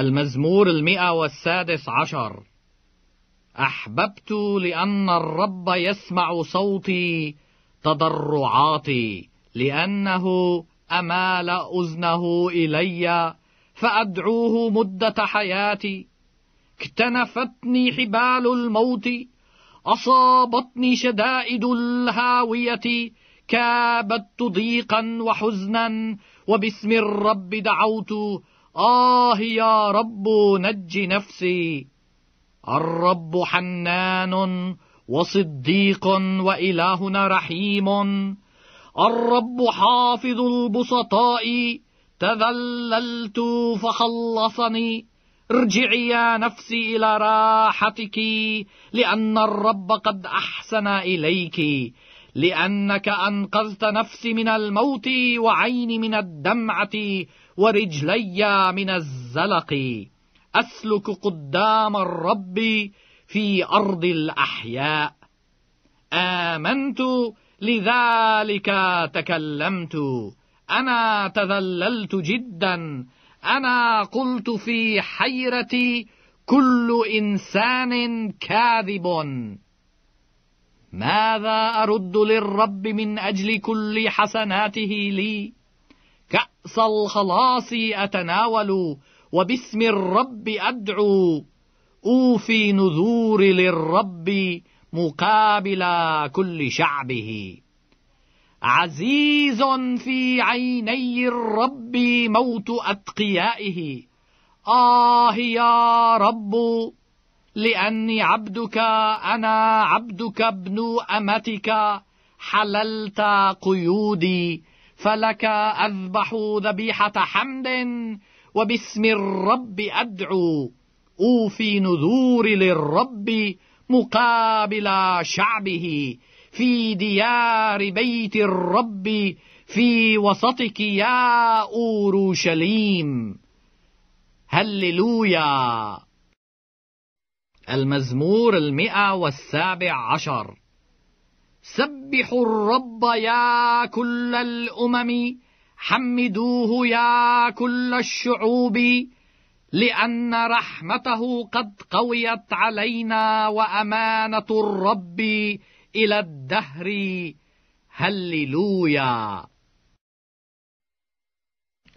المزمور المئة والسادس عشر أحببت لأن الرب يسمع صوتي تضرعاتي لأنه أمال أذنه إلي فأدعوه مدة حياتي اكتنفتني حبال الموت أصابتني شدائد الهاوية كابت ضيقا وحزنا وباسم الرب دعوت آه يا رب نج نفسي الرب حنان وصديق وإلهنا رحيم الرب حافظ البسطاء تذللت فخلصني ارجعي يا نفسي إلى راحتك لأن الرب قد أحسن إليك لأنك أنقذت نفسي من الموت وعيني من الدمعة ورجلي من الزلق أسلك قدام الرب في أرض الأحياء آمنت لذلك تكلمت أنا تذللت جدا أنا قلت في حيرتي كل إنسان كاذب ماذا أرد للرب من أجل كل حسناته لي؟ كأس الخلاص أتناول وباسم الرب أدعو أوفي نذوري للرب مقابل كل شعبه عزيز في عيني الرب موت أتقيائه آه يا رب لأني عبدك أنا عبدك ابن أمتك حللت قيودي فلك أذبح ذبيحة حمد وباسم الرب أدعو أوفي نذوري للرب مقابل شعبه في ديار بيت الرب في وسطك يا أورشليم هللويا المزمور المئة والسابع عشر سبحوا الرب يا كل الأمم حمدوه يا كل الشعوب لأن رحمته قد قويت علينا وأمانة الرب إلى الدهر هللويا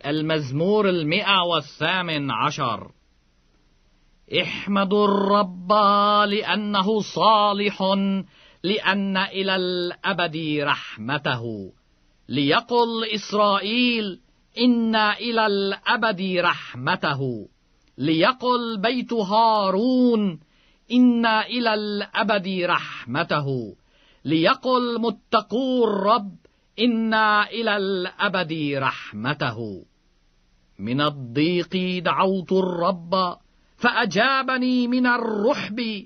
المزمور المئة والثامن عشر احمدوا الرب لأنه صالح لأن إلى الأبد رحمته ليقل إسرائيل إن إلى الأبد رحمته ليقل بيت هارون إن إلى الأبد رحمته ليقل متقو الرب إن إلى الأبد رحمته من الضيق دعوت الرب فأجابني من الرحب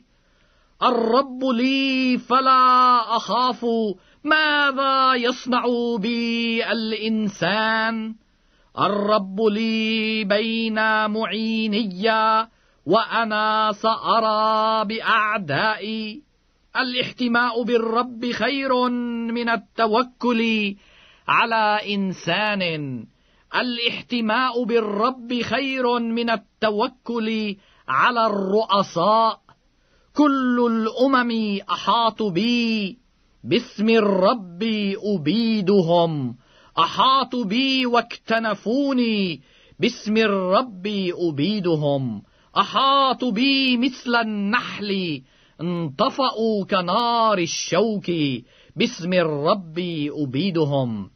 الرب لي فلا أخاف ماذا يصنع بي الإنسان الرب لي بين معيني وأنا سأرى بأعدائي الاحتماء بالرب خير من التوكل على إنسان الاحتماء بالرب خير من التوكل على الرؤساء كل الأمم أحاطوا بي باسم الرب أبيدهم أحاطوا بي واكتنفوني باسم الرب أبيدهم أحاطوا بي مثل النحل انطفأوا كنار الشوك باسم الرب أبيدهم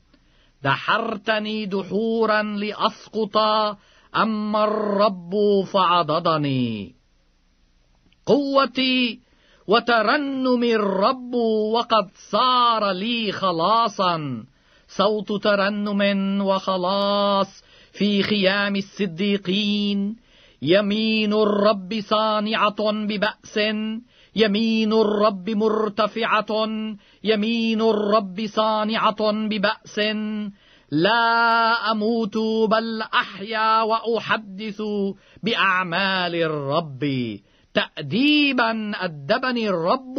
دحرتني دحورا لأسقط أما الرب فعضدني قوتي وترنم الرب وقد صار لي خلاصا صوت ترنم وخلاص في خيام الصديقين يمين الرب صانعة ببأس يمين الرب مرتفعة يمين الرب صانعة ببأس لا أموت بل أحيا وأحدث بأعمال الرب تأديبا أدبني الرب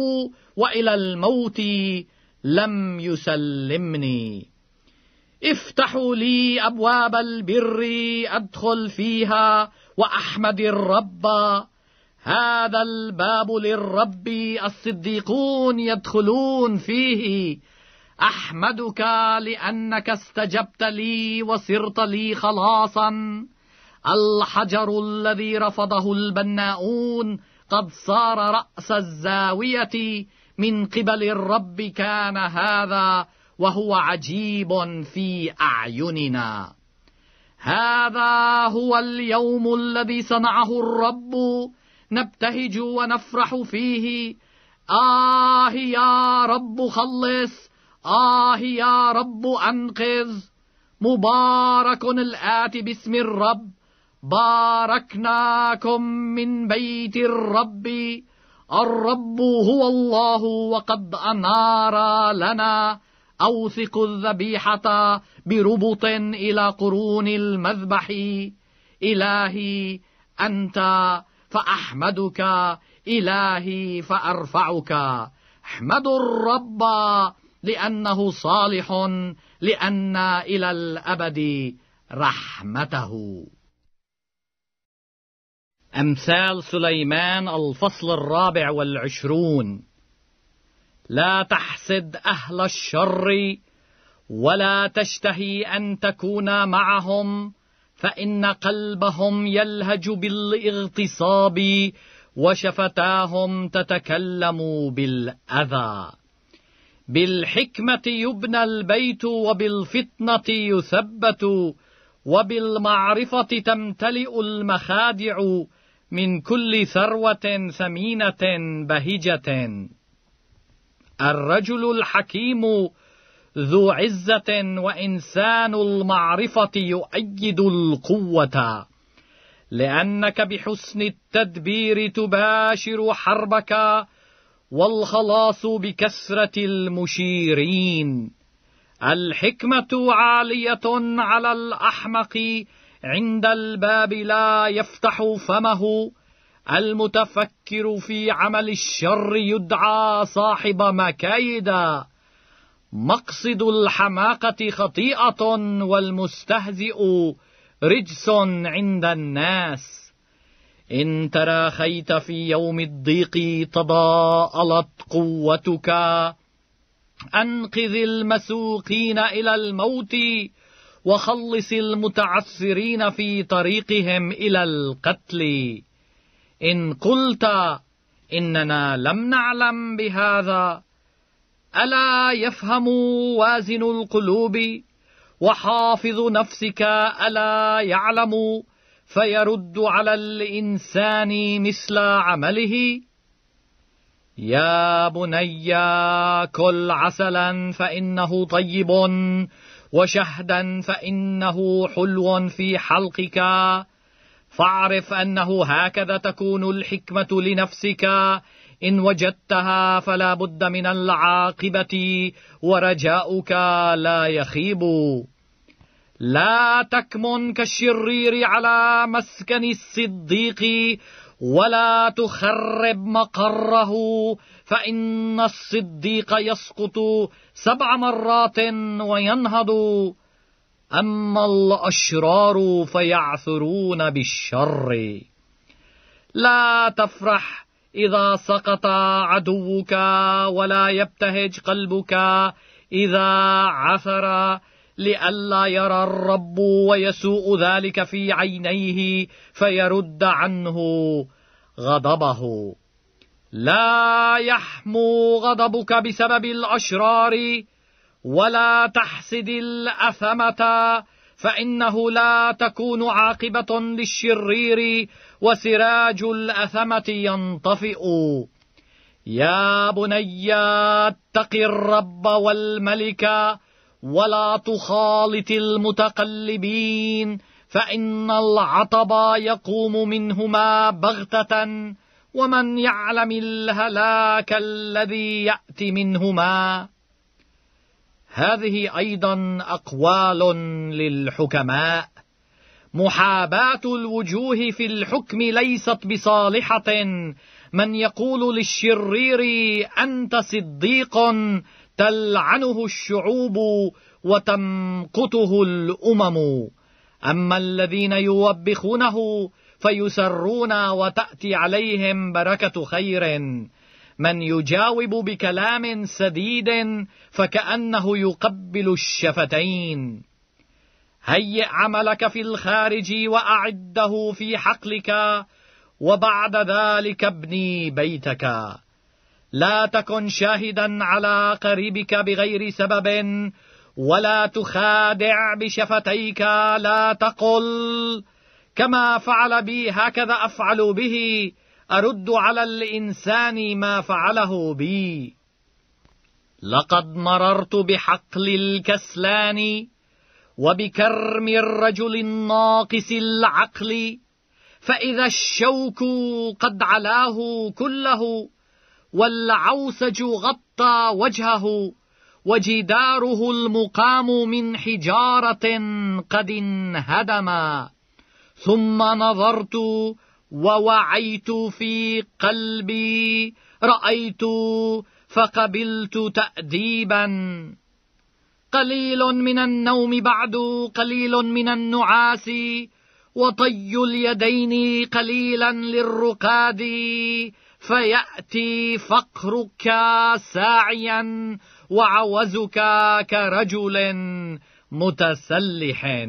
وإلى الموت لم يسلمني افتحوا لي أبواب البر أدخل فيها وأحمد الرب هذا الباب للرب الصديقون يدخلون فيه أحمدك لأنك استجبت لي وصرت لي خلاصا الحجر الذي رفضه البناؤون قد صار رأس الزاوية من قبل الرب كان هذا وهو عجيب في أعيننا هذا هو اليوم الذي صنعه الرب نبتهج ونفرح فيه آه يا رب خلص آه يا رب أنقذ مبارك الآتي باسم الرب باركناكم من بيت الرب الرب هو الله وقد أنار لنا أوثق الذبيحة بربط إلى قرون المذبح إلهي أنت فأحمدك إلهي فأرفعك احمدوا الرب لأنه صالح لأن إلى الأبد رحمته أمثال سليمان الفصل الرابع والعشرون لا تحسد أهل الشر ولا تشتهي أن تكون معهم فإن قلبهم يلهج بالاغتصاب وشفتاهم تتكلم بالأذى بالحكمة يبنى البيت وبالفطنة يثبت وبالمعرفة تمتلئ المخادع من كل ثروة ثمينة بهجة الرجل الحكيم ذو عزة وإنسان المعرفة يؤيد القوة لأنك بحسن التدبير تباشر حربك والخلاص بكسرة المشيرين الحكمة عالية على الأحمق عند الباب لا يفتح فمه المتفكر في عمل الشر يدعى صاحب مكايدا مقصد الحماقة خطيئة والمستهزئ رجس عند الناس إن تراخيت في يوم الضيق تضاءلت قوتك أنقذ المسوقين إلى الموت وخلص المتعثرين في طريقهم إلى القتل إن قلت إننا لم نعلم بهذا ألا يفهم وازن القلوب وحافظ نفسك ألا يعلم فيرد على الإنسان مثل عمله يا بني كل عسلا فإنه طيب وشهدا فإنه حلو في حلقك فاعرف أنه هكذا تكون الحكمة لنفسك إن وجدتها فلا بد من العاقبة ورجاؤك لا يخيب لا تكمن كالشرير على مسكن الصديق ولا تخرب مقره فإن الصديق يسقط سبع مرات وينهض أما الأشرار فيعثرون بالشر لا تفرح إذا سقط عدوك ولا يبتهج قلبك إذا عثر لئلا يرى الرب ويسوء ذلك في عينيه فيرد عنه غضبه لا يحمو غضبك بسبب الأشرار ولا تحسد الأثمة فإنه لا تكون عاقبة للشرير وسراج الأثمة ينطفئ يا بني اتق الرب والملك ولا تخالط المتقلبين فإن العطب يقوم منهما بغتة ومن يعلم الهلاك الذي يأتي منهما هذه أيضا أقوال للحكماء محاباة الوجوه في الحكم ليست بصالحة من يقول للشرير أنت صديق تلعنه الشعوب وتمقته الأمم أما الذين يوبخونه فيسرون وتأتي عليهم بركة خير من يجاوب بكلام سديد فكأنه يقبل الشفتين هيئ عملك في الخارج وأعده في حقلك وبعد ذلك ابني بيتك لا تكن شاهدا على قريبك بغير سبب ولا تخادع بشفتيك لا تقل كما فعل بي هكذا أفعل به أرد على الإنسان ما فعله بي لقد مررت بحقل الكسلان وبكرم الرجل الناقص العقل فإذا الشوك قد علاه كله والعوسج غطى وجهه وجداره المقام من حجارة قد انهدما ثم نظرت ووعيت في قلبي رأيت فقبلت تأديبا قليل من النوم بعد قليل من النعاس وطي اليدين قليلا للرقاد فيأتي فقرك ساعيا وعوزك كرجل متسلح